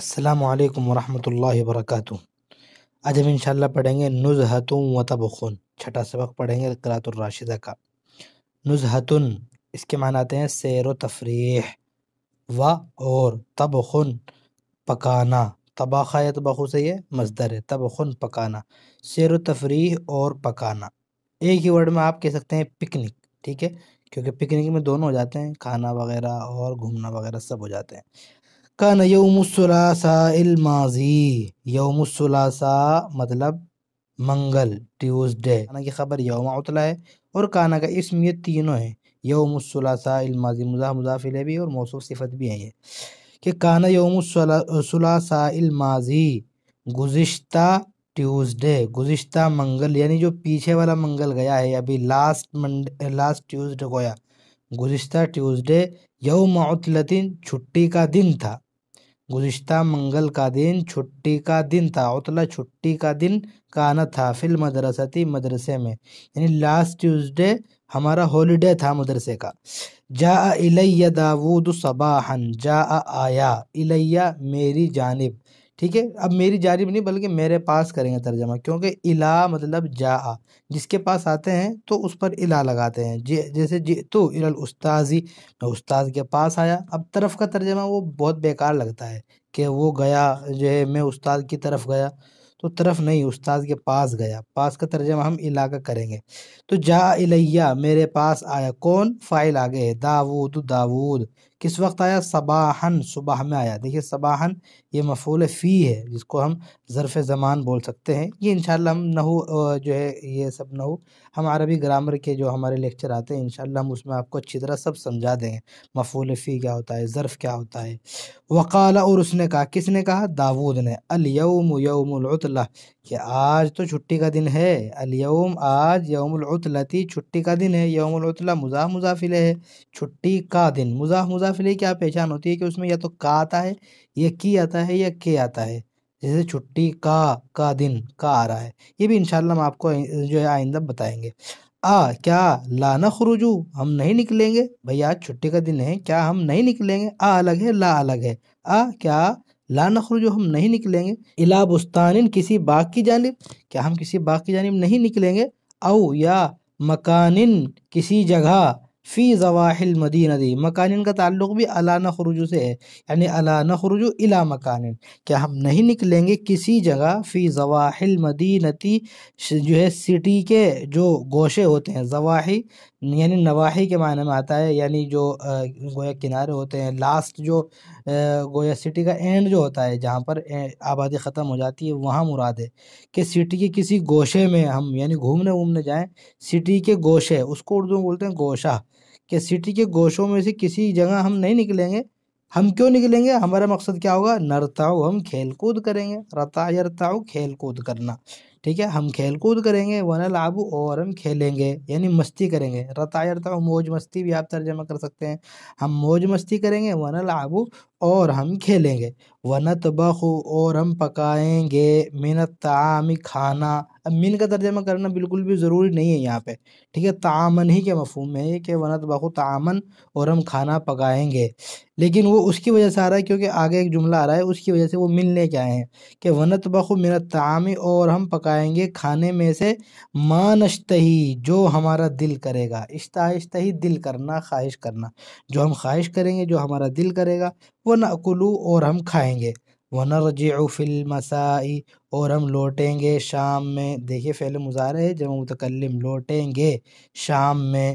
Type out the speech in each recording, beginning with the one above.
السلام علیکم ورحمۃ اللہ وبرکاتہ آج ہم انشاءاللہ پڑھیں گے نظہت و تبخن چھٹا سبق پڑھیں گے اقراۃ الراشدہ کا نظہتن اس کے معنی آتے ہیں سیر و تفریح و اور تبخن پکانا تباخا یا تبخو سے یہ مزدر ہے تبخن پکانا سیر و تفریح اور پکانا ایک ہی ورڈ میں آپ کہہ سکتے ہیں پکنک ٹھیک ہے کیونکہ پکنک میں دونوں ہو جاتے ہیں کھانا وغیرہ اور گھومنا وغیرہ سب ہو جاتے ہیں کان یوم السلاسا الماضی یوم السلاسا مطلب منگل ٹیوزڈے کی خبر یوم ہے اور کانا کا اسم یہ تینوں ہیں یوم السلاسا الماضی مضاف مضافلے بھی اور موصف صفت بھی ہیں یہ کہ کانا یوم السلاسا الماضی گزشتہ ٹیوزڈے گزشتہ منگل یعنی جو پیچھے والا منگل گیا ہے ابھی لاسٹ منڈے لاسٹ ٹیوزڈے گویا گزشتہ ٹیوزڈے یوم عطلتن چھٹی کا دن تھا گزشتہ منگل کا دن چھٹی کا دن تھا عطلہ چھٹی کا دن کانا تھا فی المدرستی تھی مدرسے میں یعنی لاسٹ ٹیوزڈے ہمارا ہولیڈے تھا مدرسے کا جا الی صباحا جا آیا الیہ میری جانب ٹھیک ہے اب میری جاری بھی نہیں بلکہ میرے پاس کریں گے ترجمہ کیونکہ الا مطلب جا آ جس کے پاس آتے ہیں تو اس پر الا لگاتے ہیں جی، جیسے جی تو الا استاذی میں استاذ کے پاس آیا اب طرف کا ترجمہ وہ بہت بیکار لگتا ہے کہ وہ گیا جو ہے میں استاد کی طرف گیا تو طرف نہیں استاذ کے پاس گیا پاس کا ترجمہ ہم اللہ کا کریں گے تو جا الیہ میرے پاس آیا کون فائل آگے ہے داود داود کس وقت آیا صباحن صبح میں آیا دیکھیے صباحن یہ مفعول فی ہے جس کو ہم ظرف زمان بول سکتے ہیں یہ انشاءاللہ ہم نہو جو ہے یہ سب نحو ہم عربی گرامر کے جو ہمارے لیکچر آتے ہیں انشاءاللہ ہم اس میں آپ کو اچھی طرح سب سمجھا دیں گے مفعول فی کیا ہوتا ہے ظرف کیا ہوتا ہے وقال اور اس نے کہا کس نے کہا داود نے الیوم یوم العطلہ کہ آج تو چھٹی کا دن ہے الیوم آج یوم العطلتی چھٹی کا دن ہے یوم العطلہ مضاف مضافل ہے چھٹی کا دن مضاف مضاف قافلے کی کیا پہچان ہوتی ہے کہ اس میں یا تو کا آتا ہے یا کی آتا ہے یا کے آتا ہے جیسے چھٹی کا کا دن کا آ رہا ہے یہ بھی انشاءاللہ ہم آپ کو جو ہے آئندہ بتائیں گے آ کیا لا نہ خروجو ہم نہیں نکلیں گے بھائی آج چھٹی کا دن ہے کیا ہم نہیں نکلیں گے آ الگ ہے لا الگ ہے آ کیا لا نخرجو ہم نہیں نکلیں گے الا بستان کسی باغ کی جانب کیا ہم کسی باغ کی جانب نہیں نکلیں گے او یا مکان کسی جگہ فی دی مکانین کا تعلق بھی علا نخرجو سے ہے یعنی نخرجو الا مکانین کیا ہم نہیں نکلیں گے کسی جگہ فی فیضواح تی جو ہے سٹی کے جو گوشے ہوتے ہیں زواحی یعنی نواحی کے معنی میں آتا ہے یعنی جو گویا کنارے ہوتے ہیں لاسٹ جو گویا سٹی کا اینڈ جو ہوتا ہے جہاں پر آبادی ختم ہو جاتی ہے وہاں مراد ہے کہ سٹی کے کسی گوشے میں ہم یعنی گھومنے وومنے جائیں سٹی کے گوشے اس کو اردو میں بولتے ہیں گوشہ کہ سٹی کے گوشوں میں سے کسی جگہ ہم نہیں نکلیں گے ہم کیوں نکلیں گے ہمارا مقصد کیا ہوگا نرتاؤ ہم کھیل کود کریں گے رتا یرتاؤ کھیل کود کرنا ٹھیک ہے ہم کھیل کود کریں گے ون لابو اور ہم کھیلیں گے یعنی مستی کریں گے رتا رتع موج مستی بھی آپ ترجمہ کر سکتے ہیں ہم موج مستی کریں گے ون لابو اور ہم کھیلیں گے ونت بخو اور ہم پکائیں گے منت تعامی کھانا اب من کا ترجمہ کرنا بالکل بھی ضروری نہیں ہے یہاں پہ ٹھیک ہے تعامن ہی کے مفہوم میں یہ کہ ونت بخو تعامن اور ہم کھانا پکائیں گے لیکن وہ اس کی وجہ سے آ رہا ہے کیونکہ آگے ایک جملہ آ رہا ہے اس کی وجہ سے وہ ملنے کے آئے ہیں کہ ونت بخو منت تعامی اور ہم پکائیں پکائیں گے کھانے میں سے ماں نشتہی جو ہمارا دل کرے گا آشتہشتہ دل کرنا خواہش کرنا جو ہم خواہش کریں گے جو ہمارا دل کرے گا وہ نہ اور ہم کھائیں گے وہ نہ رجی اور ہم لوٹیں گے شام میں دیکھیے پھیل مظاہرے جب متکلم لوٹیں گے شام میں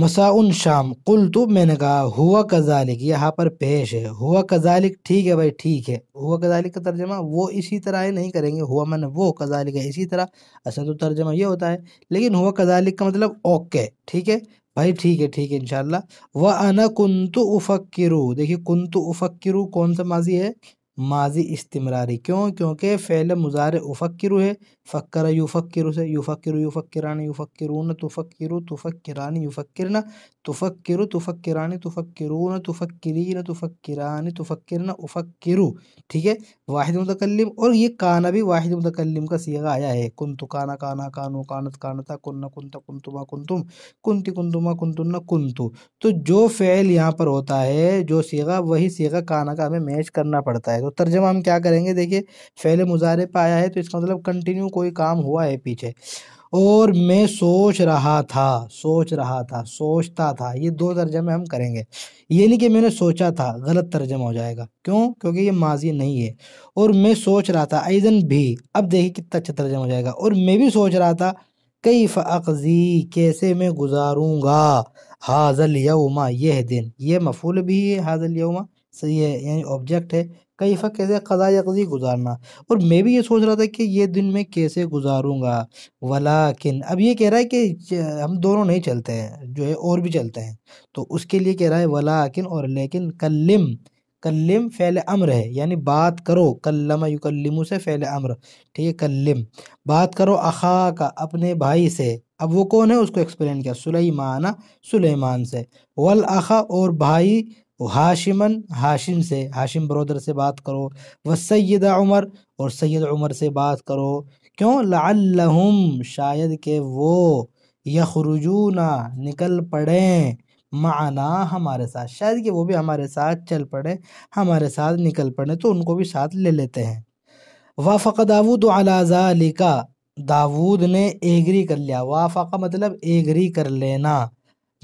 مساؤن شام قل تو میں نے کہا ہوا کزالک یہاں پر پیش ہے ہوا کزالک ٹھیک ہے بھائی ٹھیک ہے ہوا کزالک کا ترجمہ وہ اسی طرح نہیں کریں گے ہوا من وہ کزالک ہے اسی طرح اصل تو ترجمہ یہ ہوتا ہے لیکن ہوا کزالک کا مطلب اوکے ٹھیک ہے بھائی ٹھیک ہے ٹھیک ہے انشاءاللہ وَأَنَا كُنْتُ ان دیکھیں افکرو دیکھیے افکرو کون سا ماضی ہے ماضی استمراری کیوں کیونکہ فعل مزار افکر ہے فکر کر یو سے یو فک یفکرون فک کرانی یفکرنا ن تفک تفکرون تفکرین کرانی یو افکرو ٹھیک ہے واحد متکلم اور یہ کانا بھی واحد متکلم کا سیگا آیا ہے کن تو کانا کانا کانو کانت کانتا کن نہ کنتا کنتما کنتم کنتی کنتما کنتن کنتو تو جو فعل یہاں پر ہوتا ہے جو سیگا وہی سیگا کانا کا ہمیں میچ کرنا پڑتا ہے تو ترجمہ ہم کیا کریں گے دیکھیے فعل مظاہرے پہ آیا ہے تو اس کا مطلب کنٹینیو کوئی کام ہوا ہے پیچھے اور میں سوچ رہا تھا سوچ رہا تھا سوچتا تھا یہ دو ترجمے ہم کریں گے یہ نہیں کہ میں نے سوچا تھا غلط ترجمہ ہو جائے گا کیوں کیونکہ یہ ماضی نہیں ہے اور میں سوچ رہا تھا ایزن بھی اب دیکھیں کتنا اچھا ترجمہ ہو جائے گا اور میں بھی سوچ رہا تھا کئی فقضی کیسے میں گزاروں گا حاضل یوما یہ دن یہ مفول بھی ہے حاضل یوما صحیح ہے یعنی آبجیکٹ ہے کیفہ کیسے قضا یقضی گزارنا اور میں بھی یہ سوچ رہا تھا کہ یہ دن میں کیسے گزاروں گا ولیکن اب یہ کہہ رہا ہے کہ ہم دونوں نہیں چلتے ہیں جو ہے اور بھی چلتے ہیں تو اس کے لیے کہہ رہا ہے ولیکن اور لیکن کلم کلم فعل امر ہے یعنی بات کرو کلم یکلمو سے فعل امر ٹھیک ہے کلم بات کرو اخا کا اپنے بھائی سے اب وہ کون ہے اس کو ایکسپلین کیا سلیمانہ سلیمان سے والاخا اور بھائی ہاشمن ہاشم سے ہاشم برودر سے بات کرو وہ سید عمر اور سید عمر سے بات کرو کیوں لعلہم شاید کہ وہ یخرجونا نکل پڑیں معنا ہمارے ساتھ شاید کہ وہ بھی ہمارے ساتھ چل پڑے ہمارے ساتھ نکل پڑے تو ان کو بھی ساتھ لے لیتے ہیں وافق داود علازہ الازا علی کا داود نے ایگری کر لیا وافق مطلب ایگری کر لینا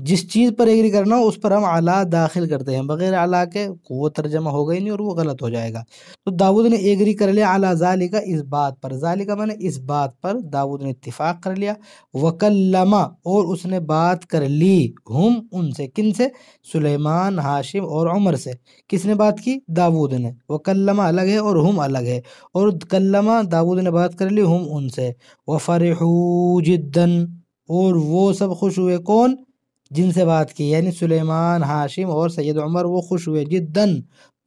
جس چیز پر ایگری کرنا ہو اس پر ہم اعلیٰ داخل کرتے ہیں بغیر اعلیٰ کے وہ ترجمہ ہو گئی ہی نہیں اور وہ غلط ہو جائے گا تو داود نے ایگری کر لیا اعلیٰ کا اس بات پر ظالی کا میں نے اس بات پر داود نے اتفاق کر لیا وکلم اور اس نے بات کر لی ہم ان سے کن سے سلیمان ہاشم اور عمر سے کس نے بات کی داود نے وکلمہ الگ ہے اور ہم الگ ہے اور کلمہ داود نے بات کر لی ہم ان سے وفرجن اور وہ سب خوش ہوئے کون جن سے بات کی یعنی سلیمان ہاشم اور سید عمر وہ خوش ہوئے جدن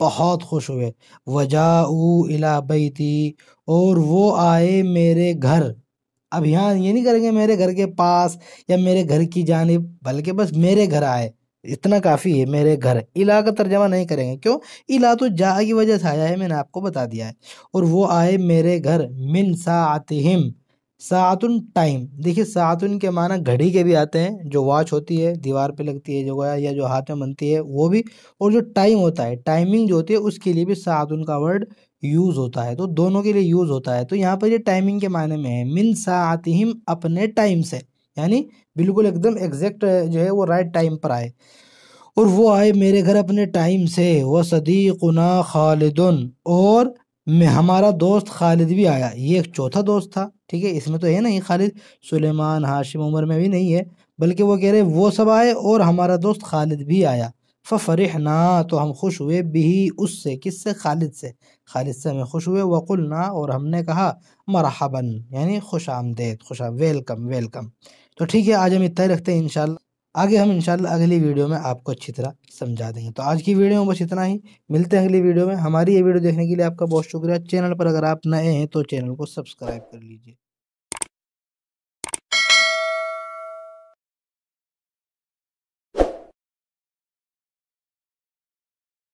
بہت خوش ہوئے وجا الا بیتی اور وہ آئے میرے گھر اب یہاں یہ نہیں کریں گے میرے گھر کے پاس یا میرے گھر کی جانب بلکہ بس میرے گھر آئے اتنا کافی ہے میرے گھر کا ترجمہ نہیں کریں گے کیوں الا تو جا کی وجہ سے آیا ہے میں نے آپ کو بتا دیا ہے اور وہ آئے میرے گھر من ساعتہم ساعتن ٹائم دیکھیے ساعتن کے معنی گھڑی کے بھی آتے ہیں جو واچ ہوتی ہے دیوار پہ لگتی ہے جو گویا یا جو ہاتھ میں بنتی ہے وہ بھی اور جو ٹائم ہوتا ہے ٹائمنگ جو ہوتی ہے اس کے لیے بھی ساعتن کا ورڈ یوز ہوتا ہے تو دونوں کے لیے یوز ہوتا ہے تو یہاں پر یہ ٹائمنگ کے معنی میں ہے من ساعتہم اپنے ٹائم سے یعنی بالکل ایک دم ایگزیکٹ جو ہے وہ رائٹ ٹائم پر آئے اور وہ آئے میرے گھر اپنے ٹائم سے وہ صدیقنا خالدن اور میں ہمارا دوست خالد بھی آیا یہ ایک چوتھا دوست تھا ٹھیک ہے اس میں تو ہے نہیں خالد سلیمان ہاشم عمر میں بھی نہیں ہے بلکہ وہ کہہ رہے وہ سب آئے اور ہمارا دوست خالد بھی آیا ففرحنا تو ہم خوش ہوئے بھی اس سے کس سے خالد سے خالد سے ہمیں خوش ہوئے وقلنا نا اور ہم نے کہا مرحبا یعنی خوش آمدید خوش آیلکم ویلکم ویلکم تو ٹھیک ہے آج ہم رکھتے ہیں انشاءاللہ آگے ہم انشاءاللہ اگلی ویڈیو میں آپ کو اچھی طرح سمجھا دیں گے تو آج کی ویڈیو میں بس اتنا ہی ملتے ہیں اگلی ویڈیو میں ہماری یہ ویڈیو دیکھنے کے لیے آپ کا بہت شکریہ چینل پر اگر آپ نئے ہیں تو چینل کو سبسکرائب کر لیجیے